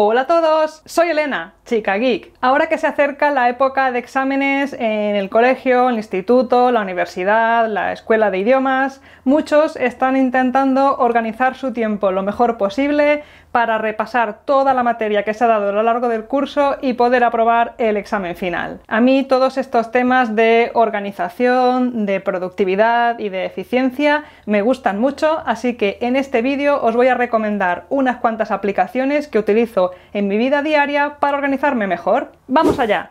Hola a todos, soy Elena, chica geek. Ahora que se acerca la época de exámenes en el colegio, el instituto, la universidad, la escuela de idiomas, muchos están intentando organizar su tiempo lo mejor posible para repasar toda la materia que se ha dado a lo largo del curso y poder aprobar el examen final. A mí todos estos temas de organización, de productividad y de eficiencia me gustan mucho, así que en este vídeo os voy a recomendar unas cuantas aplicaciones que utilizo en mi vida diaria para organizarme mejor. ¡Vamos allá!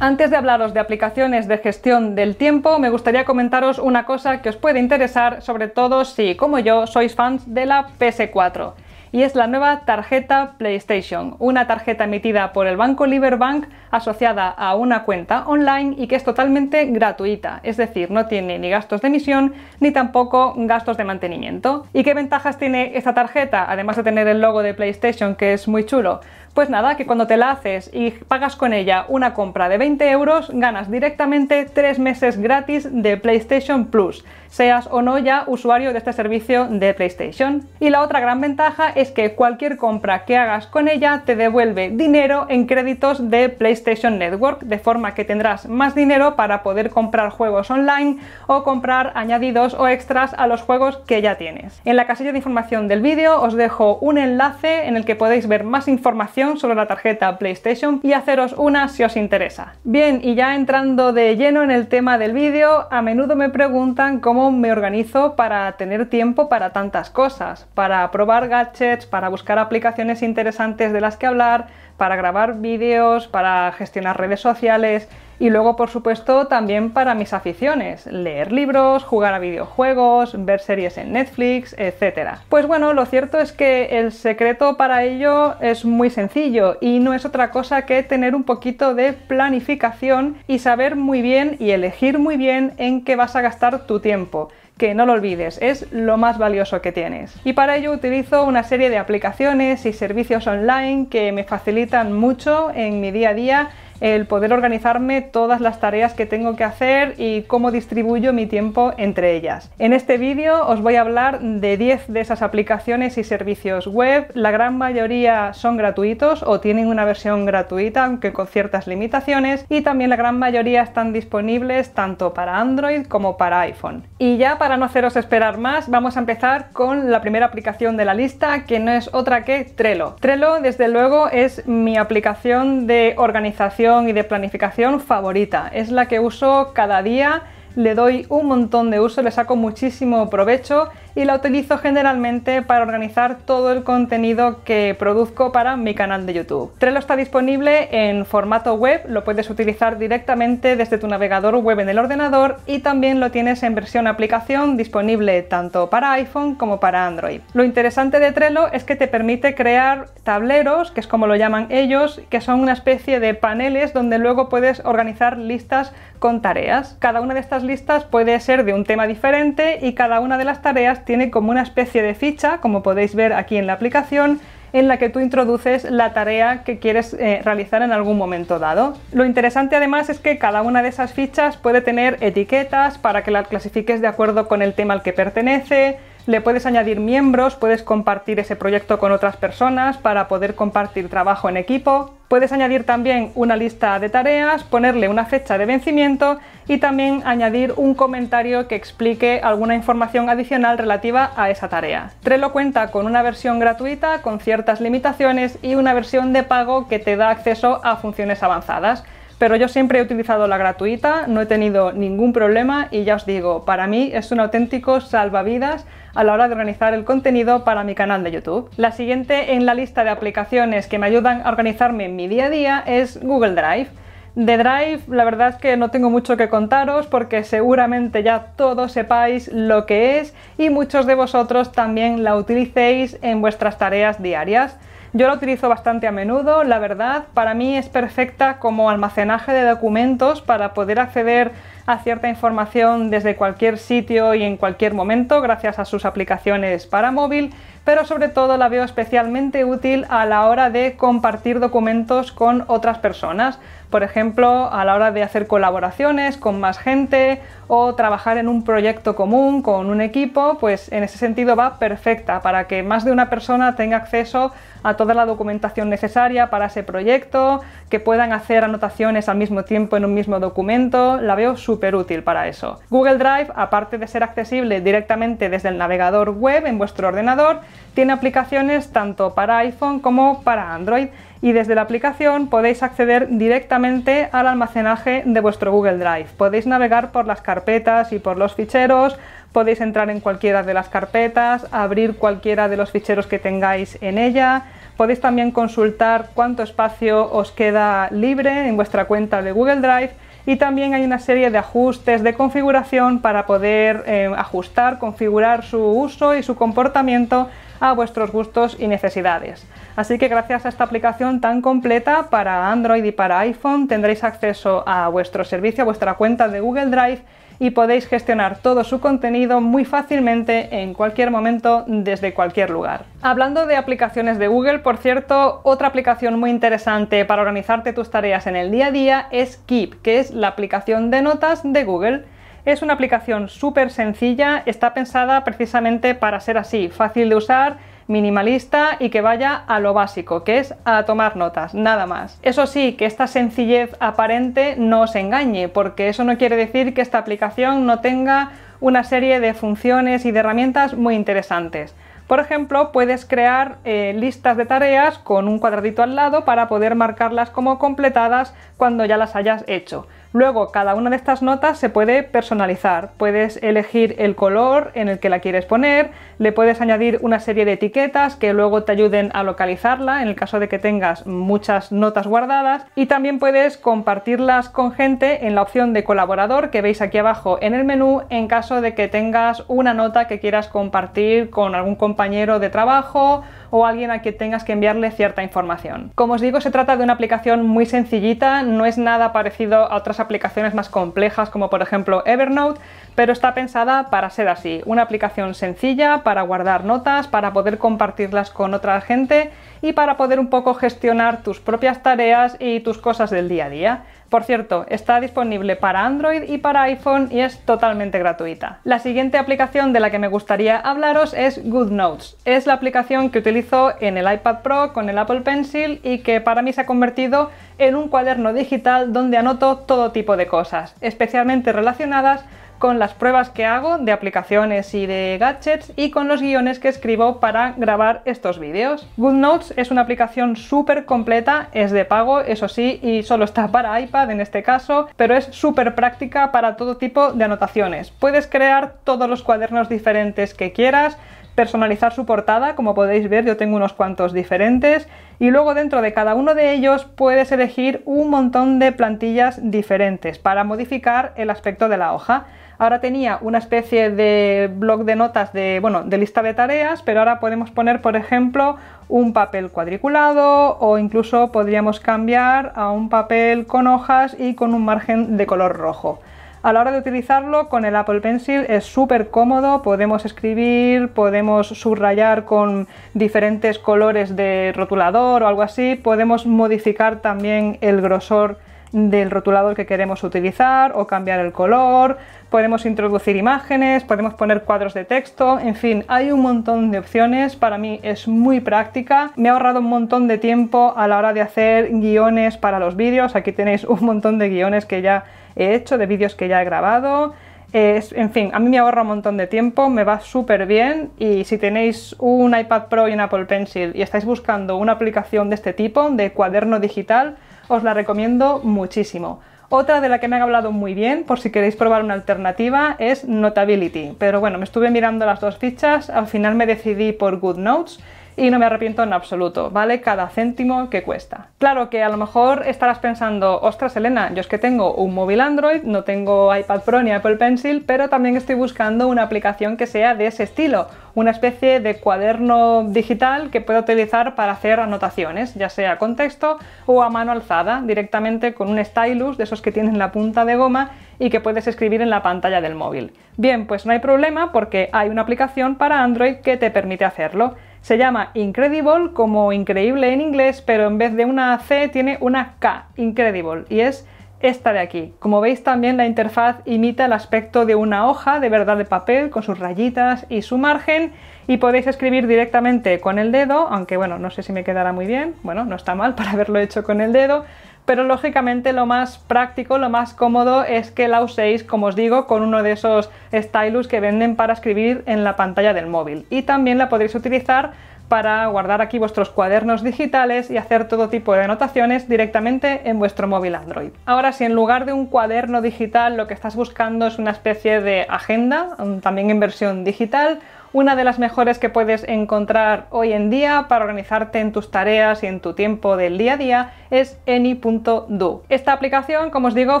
Antes de hablaros de aplicaciones de gestión del tiempo, me gustaría comentaros una cosa que os puede interesar, sobre todo si, como yo, sois fans de la PS4. Y es la nueva tarjeta PlayStation, una tarjeta emitida por el banco Liberbank asociada a una cuenta online y que es totalmente gratuita, es decir, no tiene ni gastos de emisión ni tampoco gastos de mantenimiento. ¿Y qué ventajas tiene esta tarjeta? Además de tener el logo de PlayStation, que es muy chulo, pues nada, que cuando te la haces y pagas con ella una compra de 20 euros, ganas directamente 3 meses gratis de PlayStation Plus, seas o no ya usuario de este servicio de PlayStation. Y la otra gran ventaja es que cualquier compra que hagas con ella te devuelve dinero en créditos de PlayStation Network, de forma que tendrás más dinero para poder comprar juegos online o comprar añadidos o extras a los juegos que ya tienes. En la casilla de información del vídeo os dejo un enlace en el que podéis ver más información sobre la tarjeta PlayStation y haceros una si os interesa. Bien, y ya entrando de lleno en el tema del vídeo, a menudo me preguntan cómo me organizo para tener tiempo para tantas cosas, para probar gadgets, para buscar aplicaciones interesantes de las que hablar, para grabar vídeos, para gestionar redes sociales, y luego por supuesto también para mis aficiones, leer libros, jugar a videojuegos, ver series en Netflix, etc. Pues bueno, lo cierto es que el secreto para ello es muy sencillo y no es otra cosa que tener un poquito de planificación y saber muy bien y elegir muy bien en qué vas a gastar tu tiempo que no lo olvides, es lo más valioso que tienes. Y para ello utilizo una serie de aplicaciones y servicios online que me facilitan mucho en mi día a día el poder organizarme todas las tareas que tengo que hacer y cómo distribuyo mi tiempo entre ellas. En este vídeo os voy a hablar de 10 de esas aplicaciones y servicios web. La gran mayoría son gratuitos o tienen una versión gratuita, aunque con ciertas limitaciones, y también la gran mayoría están disponibles tanto para Android como para iPhone. Y ya para no haceros esperar más, vamos a empezar con la primera aplicación de la lista, que no es otra que Trello. Trello, desde luego, es mi aplicación de organización y de planificación favorita. Es la que uso cada día, le doy un montón de uso, le saco muchísimo provecho y la utilizo generalmente para organizar todo el contenido que produzco para mi canal de YouTube. Trello está disponible en formato web, lo puedes utilizar directamente desde tu navegador web en el ordenador y también lo tienes en versión aplicación disponible tanto para iPhone como para Android. Lo interesante de Trello es que te permite crear tableros, que es como lo llaman ellos, que son una especie de paneles donde luego puedes organizar listas con tareas. Cada una de estas listas puede ser de un tema diferente y cada una de las tareas tiene como una especie de ficha, como podéis ver aquí en la aplicación, en la que tú introduces la tarea que quieres eh, realizar en algún momento dado. Lo interesante además es que cada una de esas fichas puede tener etiquetas para que las clasifiques de acuerdo con el tema al que pertenece, le puedes añadir miembros, puedes compartir ese proyecto con otras personas para poder compartir trabajo en equipo. Puedes añadir también una lista de tareas, ponerle una fecha de vencimiento y también añadir un comentario que explique alguna información adicional relativa a esa tarea. Trello cuenta con una versión gratuita con ciertas limitaciones y una versión de pago que te da acceso a funciones avanzadas pero yo siempre he utilizado la gratuita, no he tenido ningún problema y ya os digo, para mí es un auténtico salvavidas a la hora de organizar el contenido para mi canal de YouTube. La siguiente en la lista de aplicaciones que me ayudan a organizarme en mi día a día es Google Drive. De Drive, la verdad es que no tengo mucho que contaros porque seguramente ya todos sepáis lo que es y muchos de vosotros también la utilicéis en vuestras tareas diarias. Yo la utilizo bastante a menudo, la verdad, para mí es perfecta como almacenaje de documentos para poder acceder a cierta información desde cualquier sitio y en cualquier momento gracias a sus aplicaciones para móvil, pero sobre todo la veo especialmente útil a la hora de compartir documentos con otras personas, por ejemplo, a la hora de hacer colaboraciones con más gente o trabajar en un proyecto común con un equipo, pues en ese sentido va perfecta para que más de una persona tenga acceso a toda la documentación necesaria para ese proyecto, que puedan hacer anotaciones al mismo tiempo en un mismo documento, la veo útil para eso. Google Drive, aparte de ser accesible directamente desde el navegador web en vuestro ordenador, tiene aplicaciones tanto para iPhone como para Android y desde la aplicación podéis acceder directamente al almacenaje de vuestro Google Drive. Podéis navegar por las carpetas y por los ficheros, podéis entrar en cualquiera de las carpetas, abrir cualquiera de los ficheros que tengáis en ella, podéis también consultar cuánto espacio os queda libre en vuestra cuenta de Google Drive y también hay una serie de ajustes de configuración para poder eh, ajustar, configurar su uso y su comportamiento a vuestros gustos y necesidades. Así que gracias a esta aplicación tan completa para Android y para iPhone tendréis acceso a vuestro servicio, a vuestra cuenta de Google Drive y podéis gestionar todo su contenido muy fácilmente en cualquier momento desde cualquier lugar. Hablando de aplicaciones de Google, por cierto, otra aplicación muy interesante para organizarte tus tareas en el día a día es Keep, que es la aplicación de notas de Google. Es una aplicación súper sencilla, está pensada precisamente para ser así, fácil de usar minimalista y que vaya a lo básico, que es a tomar notas, nada más. Eso sí, que esta sencillez aparente no os engañe, porque eso no quiere decir que esta aplicación no tenga una serie de funciones y de herramientas muy interesantes. Por ejemplo, puedes crear eh, listas de tareas con un cuadradito al lado para poder marcarlas como completadas cuando ya las hayas hecho. Luego, cada una de estas notas se puede personalizar. Puedes elegir el color en el que la quieres poner, le puedes añadir una serie de etiquetas que luego te ayuden a localizarla en el caso de que tengas muchas notas guardadas y también puedes compartirlas con gente en la opción de colaborador que veis aquí abajo en el menú en caso de que tengas una nota que quieras compartir con algún compañero de trabajo o alguien a quien tengas que enviarle cierta información. Como os digo, se trata de una aplicación muy sencillita, no es nada parecido a otras aplicaciones más complejas como por ejemplo Evernote, pero está pensada para ser así, una aplicación sencilla para guardar notas, para poder compartirlas con otra gente y para poder un poco gestionar tus propias tareas y tus cosas del día a día. Por cierto, está disponible para Android y para iPhone y es totalmente gratuita. La siguiente aplicación de la que me gustaría hablaros es GoodNotes. Es la aplicación que utilizo en el iPad Pro con el Apple Pencil y que para mí se ha convertido en un cuaderno digital donde anoto todo tipo de cosas, especialmente relacionadas con las pruebas que hago de aplicaciones y de gadgets y con los guiones que escribo para grabar estos vídeos. GoodNotes es una aplicación súper completa, es de pago, eso sí, y solo está para iPad en este caso, pero es súper práctica para todo tipo de anotaciones. Puedes crear todos los cuadernos diferentes que quieras, personalizar su portada, como podéis ver yo tengo unos cuantos diferentes y luego dentro de cada uno de ellos puedes elegir un montón de plantillas diferentes para modificar el aspecto de la hoja. Ahora tenía una especie de blog de notas de, bueno, de lista de tareas, pero ahora podemos poner, por ejemplo, un papel cuadriculado o incluso podríamos cambiar a un papel con hojas y con un margen de color rojo. A la hora de utilizarlo con el Apple Pencil es súper cómodo, podemos escribir, podemos subrayar con diferentes colores de rotulador o algo así, podemos modificar también el grosor del rotulador que queremos utilizar o cambiar el color, podemos introducir imágenes, podemos poner cuadros de texto, en fin, hay un montón de opciones, para mí es muy práctica, me ha ahorrado un montón de tiempo a la hora de hacer guiones para los vídeos, aquí tenéis un montón de guiones que ya he hecho, de vídeos que ya he grabado. en fin, a mí me ahorra un montón de tiempo, me va súper bien y si tenéis un iPad Pro y un Apple Pencil y estáis buscando una aplicación de este tipo, de cuaderno digital, os la recomiendo muchísimo. Otra de la que me han hablado muy bien, por si queréis probar una alternativa, es Notability. Pero bueno, me estuve mirando las dos fichas, al final me decidí por GoodNotes y no me arrepiento en absoluto, vale cada céntimo que cuesta. Claro que a lo mejor estarás pensando, ostras Elena, yo es que tengo un móvil Android, no tengo iPad Pro ni Apple Pencil, pero también estoy buscando una aplicación que sea de ese estilo, una especie de cuaderno digital que pueda utilizar para hacer anotaciones, ya sea con texto o a mano alzada, directamente con un stylus de esos que tienen la punta de goma y que puedes escribir en la pantalla del móvil. Bien, pues no hay problema porque hay una aplicación para Android que te permite hacerlo. Se llama Incredible como increíble en inglés, pero en vez de una C tiene una K, Incredible, y es esta de aquí. Como veis también la interfaz imita el aspecto de una hoja de verdad de papel con sus rayitas y su margen y podéis escribir directamente con el dedo, aunque bueno, no sé si me quedará muy bien, bueno, no está mal para haberlo hecho con el dedo, pero lógicamente lo más práctico, lo más cómodo es que la uséis, como os digo, con uno de esos stylus que venden para escribir en la pantalla del móvil. Y también la podréis utilizar para guardar aquí vuestros cuadernos digitales y hacer todo tipo de anotaciones directamente en vuestro móvil Android. Ahora, si en lugar de un cuaderno digital lo que estás buscando es una especie de agenda, mm, también en versión digital, una de las mejores que puedes encontrar hoy en día para organizarte en tus tareas y en tu tiempo del día a día es Any.do. Esta aplicación, como os digo,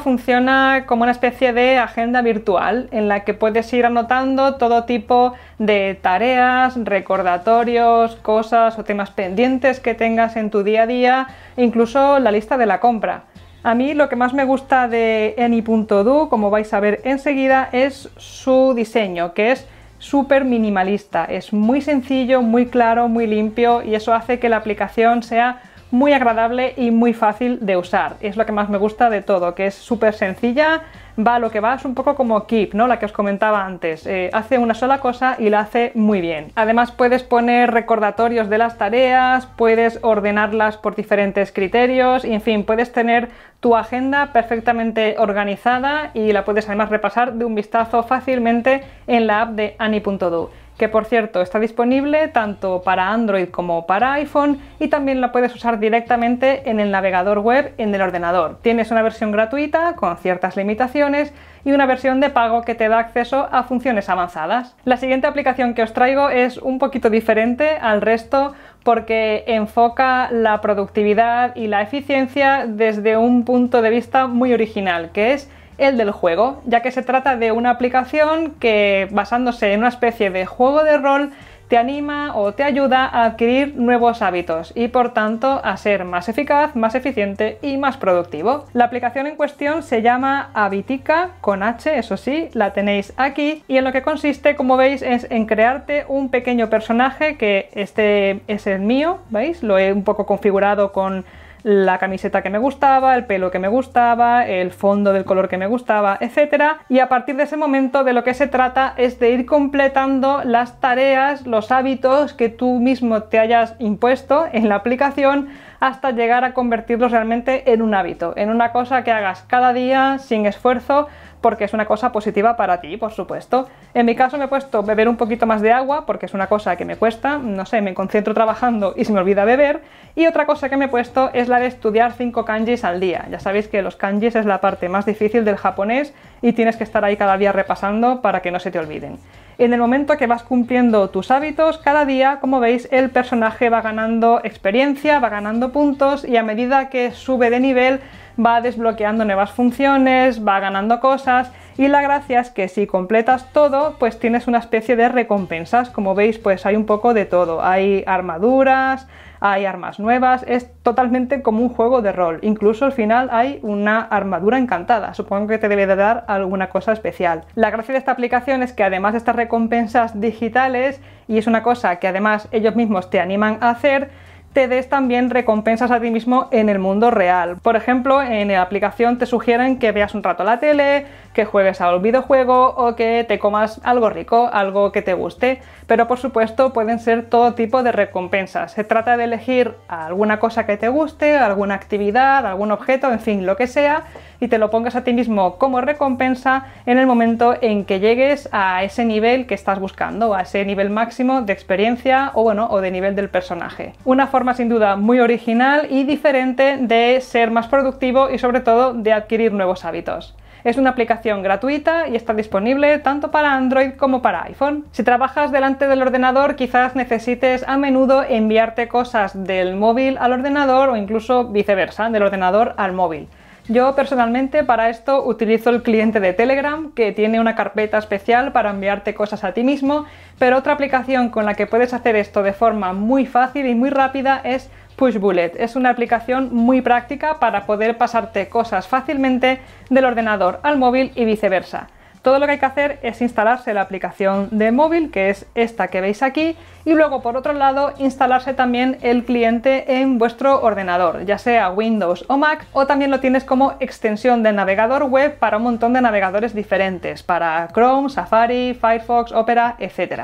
funciona como una especie de agenda virtual en la que puedes ir anotando todo tipo de tareas, recordatorios, cosas o temas pendientes que tengas en tu día a día, incluso la lista de la compra. A mí lo que más me gusta de Any.do, como vais a ver enseguida, es su diseño, que es súper minimalista. Es muy sencillo, muy claro, muy limpio y eso hace que la aplicación sea muy agradable y muy fácil de usar. Es lo que más me gusta de todo, que es súper sencilla, va lo que va, es un poco como Keep, ¿no? La que os comentaba antes. Eh, hace una sola cosa y la hace muy bien. Además puedes poner recordatorios de las tareas, puedes ordenarlas por diferentes criterios, y en fin, puedes tener tu agenda perfectamente organizada y la puedes además repasar de un vistazo fácilmente en la app de Ani.do que por cierto está disponible tanto para Android como para iPhone y también la puedes usar directamente en el navegador web en el ordenador. Tienes una versión gratuita con ciertas limitaciones y una versión de pago que te da acceso a funciones avanzadas. La siguiente aplicación que os traigo es un poquito diferente al resto porque enfoca la productividad y la eficiencia desde un punto de vista muy original, que es el del juego, ya que se trata de una aplicación que, basándose en una especie de juego de rol, te anima o te ayuda a adquirir nuevos hábitos y por tanto a ser más eficaz, más eficiente y más productivo. La aplicación en cuestión se llama Habitica con H, eso sí, la tenéis aquí y en lo que consiste, como veis, es en crearte un pequeño personaje que este es el mío, ¿veis? Lo he un poco configurado con la camiseta que me gustaba, el pelo que me gustaba, el fondo del color que me gustaba, etc. Y a partir de ese momento de lo que se trata es de ir completando las tareas, los hábitos que tú mismo te hayas impuesto en la aplicación hasta llegar a convertirlos realmente en un hábito, en una cosa que hagas cada día sin esfuerzo porque es una cosa positiva para ti, por supuesto. En mi caso me he puesto beber un poquito más de agua porque es una cosa que me cuesta, no sé, me concentro trabajando y se me olvida beber. Y otra cosa que me he puesto es la de estudiar 5 kanjis al día. Ya sabéis que los kanjis es la parte más difícil del japonés y tienes que estar ahí cada día repasando para que no se te olviden en el momento que vas cumpliendo tus hábitos, cada día, como veis, el personaje va ganando experiencia, va ganando puntos y a medida que sube de nivel va desbloqueando nuevas funciones, va ganando cosas y la gracia es que si completas todo, pues tienes una especie de recompensas. Como veis, pues hay un poco de todo. Hay armaduras, hay armas nuevas, es totalmente como un juego de rol. Incluso al final hay una armadura encantada, supongo que te debe de dar alguna cosa especial. La gracia de esta aplicación es que además de estas recompensas digitales, y es una cosa que además ellos mismos te animan a hacer, te des también recompensas a ti mismo en el mundo real. Por ejemplo, en la aplicación te sugieren que veas un rato la tele, que juegues a un videojuego o que te comas algo rico, algo que te guste, pero por supuesto pueden ser todo tipo de recompensas. Se trata de elegir alguna cosa que te guste, alguna actividad, algún objeto, en fin, lo que sea, y te lo pongas a ti mismo como recompensa en el momento en que llegues a ese nivel que estás buscando, a ese nivel máximo de experiencia o bueno, o de nivel del personaje. Una forma sin duda muy original y diferente de ser más productivo y sobre todo de adquirir nuevos hábitos. Es una aplicación gratuita y está disponible tanto para Android como para iPhone. Si trabajas delante del ordenador, quizás necesites a menudo enviarte cosas del móvil al ordenador o incluso viceversa, del ordenador al móvil. Yo personalmente para esto utilizo el cliente de Telegram, que tiene una carpeta especial para enviarte cosas a ti mismo, pero otra aplicación con la que puedes hacer esto de forma muy fácil y muy rápida es Pushbullet. Es una aplicación muy práctica para poder pasarte cosas fácilmente del ordenador al móvil y viceversa. Todo lo que hay que hacer es instalarse la aplicación de móvil, que es esta que veis aquí, y luego por otro lado instalarse también el cliente en vuestro ordenador, ya sea Windows o Mac, o también lo tienes como extensión de navegador web para un montón de navegadores diferentes, para Chrome, Safari, Firefox, Opera, etc.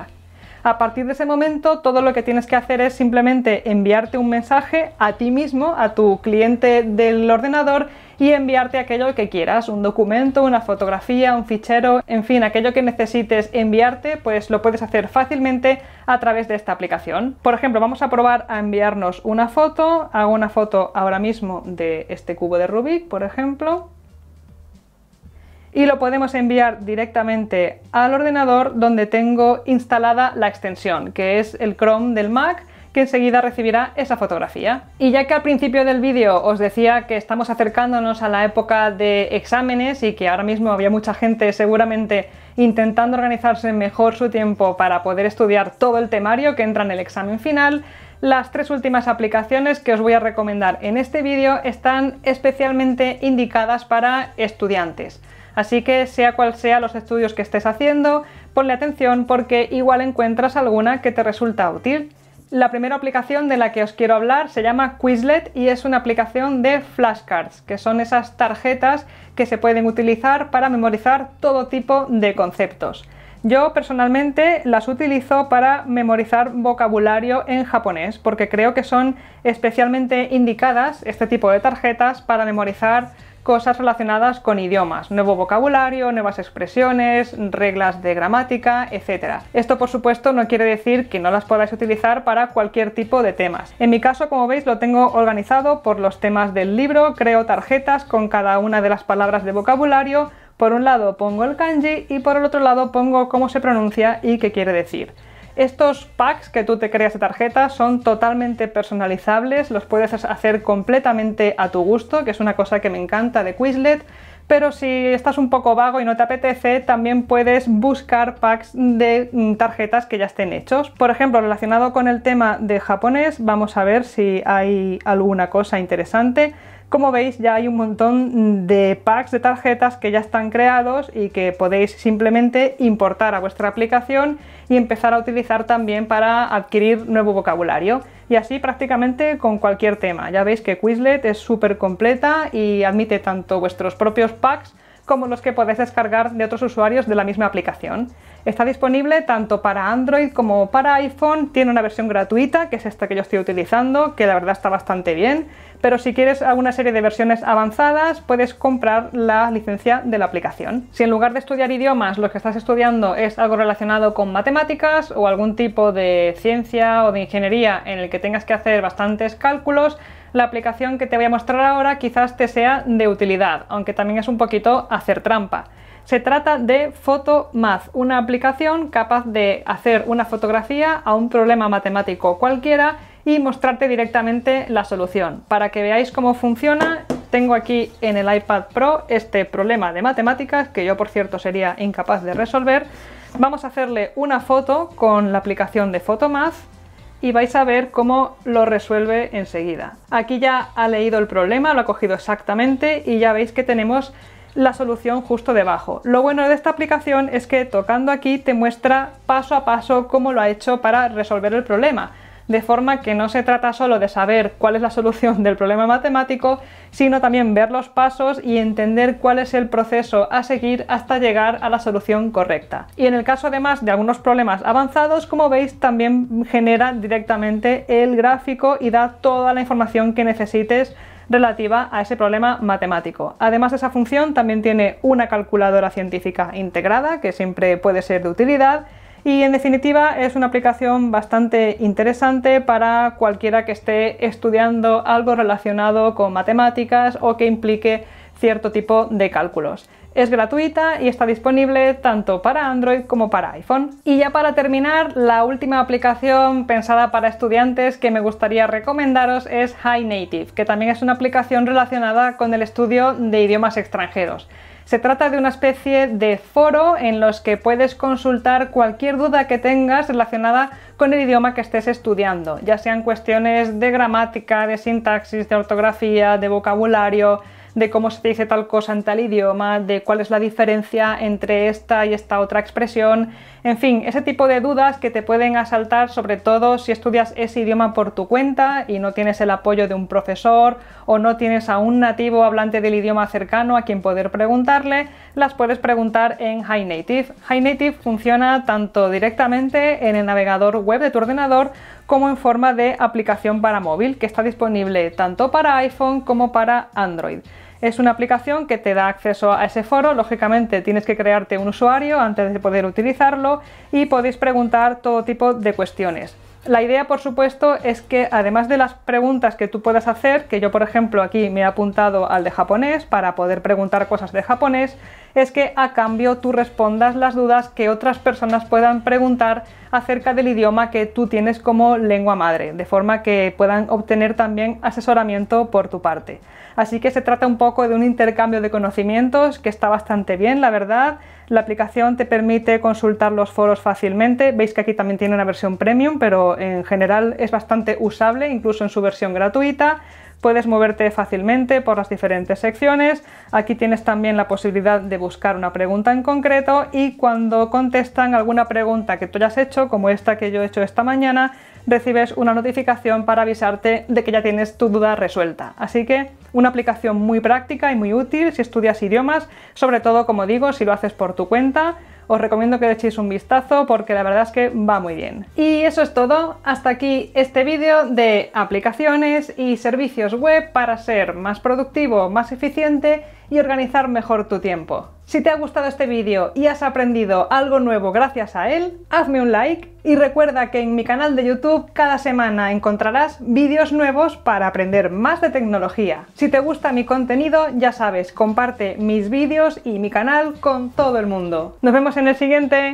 A partir de ese momento, todo lo que tienes que hacer es simplemente enviarte un mensaje a ti mismo, a tu cliente del ordenador, y enviarte aquello que quieras, un documento, una fotografía, un fichero, en fin, aquello que necesites enviarte, pues lo puedes hacer fácilmente a través de esta aplicación. Por ejemplo, vamos a probar a enviarnos una foto, hago una foto ahora mismo de este cubo de Rubik, por ejemplo, y lo podemos enviar directamente al ordenador donde tengo instalada la extensión, que es el Chrome del Mac que enseguida recibirá esa fotografía. Y ya que al principio del vídeo os decía que estamos acercándonos a la época de exámenes y que ahora mismo había mucha gente seguramente intentando organizarse mejor su tiempo para poder estudiar todo el temario que entra en el examen final, las tres últimas aplicaciones que os voy a recomendar en este vídeo están especialmente indicadas para estudiantes. Así que sea cual sea los estudios que estés haciendo, ponle atención porque igual encuentras alguna que te resulta útil. La primera aplicación de la que os quiero hablar se llama Quizlet y es una aplicación de flashcards, que son esas tarjetas que se pueden utilizar para memorizar todo tipo de conceptos. Yo personalmente las utilizo para memorizar vocabulario en japonés, porque creo que son especialmente indicadas este tipo de tarjetas para memorizar cosas relacionadas con idiomas, nuevo vocabulario, nuevas expresiones, reglas de gramática, etc. Esto por supuesto no quiere decir que no las podáis utilizar para cualquier tipo de temas. En mi caso, como veis, lo tengo organizado por los temas del libro, creo tarjetas con cada una de las palabras de vocabulario, por un lado pongo el kanji y por el otro lado pongo cómo se pronuncia y qué quiere decir. Estos packs que tú te creas de tarjetas son totalmente personalizables, los puedes hacer completamente a tu gusto, que es una cosa que me encanta de Quizlet, pero si estás un poco vago y no te apetece, también puedes buscar packs de mm, tarjetas que ya estén hechos. Por ejemplo, relacionado con el tema de japonés, vamos a ver si hay alguna cosa interesante. Como veis ya hay un montón de packs de tarjetas que ya están creados y que podéis simplemente importar a vuestra aplicación y empezar a utilizar también para adquirir nuevo vocabulario. Y así prácticamente con cualquier tema. Ya veis que Quizlet es súper completa y admite tanto vuestros propios packs como los que podéis descargar de otros usuarios de la misma aplicación. Está disponible tanto para Android como para iPhone. Tiene una versión gratuita, que es esta que yo estoy utilizando, que la verdad está bastante bien. Pero si quieres alguna serie de versiones avanzadas, puedes comprar la licencia de la aplicación. Si en lugar de estudiar idiomas, lo que estás estudiando es algo relacionado con matemáticas o algún tipo de ciencia o de ingeniería en el que tengas que hacer bastantes cálculos, la aplicación que te voy a mostrar ahora quizás te sea de utilidad, aunque también es un poquito hacer trampa. Se trata de PhotoMath, una aplicación capaz de hacer una fotografía a un problema matemático cualquiera y mostrarte directamente la solución. Para que veáis cómo funciona, tengo aquí en el iPad Pro este problema de matemáticas, que yo por cierto sería incapaz de resolver. Vamos a hacerle una foto con la aplicación de Photomath y vais a ver cómo lo resuelve enseguida. Aquí ya ha leído el problema, lo ha cogido exactamente y ya veis que tenemos la solución justo debajo. Lo bueno de esta aplicación es que tocando aquí te muestra paso a paso cómo lo ha hecho para resolver el problema, de forma que no se trata solo de saber cuál es la solución del problema matemático, sino también ver los pasos y entender cuál es el proceso a seguir hasta llegar a la solución correcta. Y en el caso además de algunos problemas avanzados, como veis, también genera directamente el gráfico y da toda la información que necesites relativa a ese problema matemático. Además, esa función también tiene una calculadora científica integrada, que siempre puede ser de utilidad, y en definitiva es una aplicación bastante interesante para cualquiera que esté estudiando algo relacionado con matemáticas o que implique cierto tipo de cálculos. Es gratuita y está disponible tanto para Android como para iPhone. Y ya para terminar, la última aplicación pensada para estudiantes que me gustaría recomendaros es HiNative, que también es una aplicación relacionada con el estudio de idiomas extranjeros. Se trata de una especie de foro en los que puedes consultar cualquier duda que tengas relacionada con el idioma que estés estudiando, ya sean cuestiones de gramática, de sintaxis, de ortografía, de vocabulario, de cómo se dice tal cosa en tal idioma, de cuál es la diferencia entre esta y esta otra expresión, en fin, ese tipo de dudas que te pueden asaltar sobre todo si estudias ese idioma por tu cuenta y no tienes el apoyo de un profesor o no tienes a un nativo hablante del idioma cercano a quien poder preguntarle, las puedes preguntar en HiNative. HiNative funciona tanto directamente en el navegador web de tu ordenador como en forma de aplicación para móvil que está disponible tanto para iPhone como para Android. Es una aplicación que te da acceso a ese foro, lógicamente tienes que crearte un usuario antes de poder utilizarlo y podéis preguntar todo tipo de cuestiones. La idea, por supuesto, es que además de las preguntas que tú puedas hacer, que yo, por ejemplo, aquí me he apuntado al de japonés para poder preguntar cosas de japonés, es que a cambio tú respondas las dudas que otras personas puedan preguntar acerca del idioma que tú tienes como lengua madre, de forma que puedan obtener también asesoramiento por tu parte. Así que se trata un poco de un intercambio de conocimientos que está bastante bien, la verdad. La aplicación te permite consultar los foros fácilmente. Veis que aquí también tiene una versión premium, pero en general es bastante usable, incluso en su versión gratuita. Puedes moverte fácilmente por las diferentes secciones. Aquí tienes también la posibilidad de buscar una pregunta en concreto y cuando contestan alguna pregunta que tú hayas hecho, como esta que yo he hecho esta mañana, recibes una notificación para avisarte de que ya tienes tu duda resuelta. Así que una aplicación muy práctica y muy útil si estudias idiomas, sobre todo, como digo, si lo haces por tu cuenta. Os recomiendo que le echéis un vistazo porque la verdad es que va muy bien. Y eso es todo. Hasta aquí este vídeo de aplicaciones y servicios web para ser más productivo, más eficiente y organizar mejor tu tiempo. Si te ha gustado este vídeo y has aprendido algo nuevo gracias a él, hazme un like y recuerda que en mi canal de YouTube cada semana encontrarás vídeos nuevos para aprender más de tecnología. Si te gusta mi contenido, ya sabes, comparte mis vídeos y mi canal con todo el mundo. Nos vemos en el siguiente.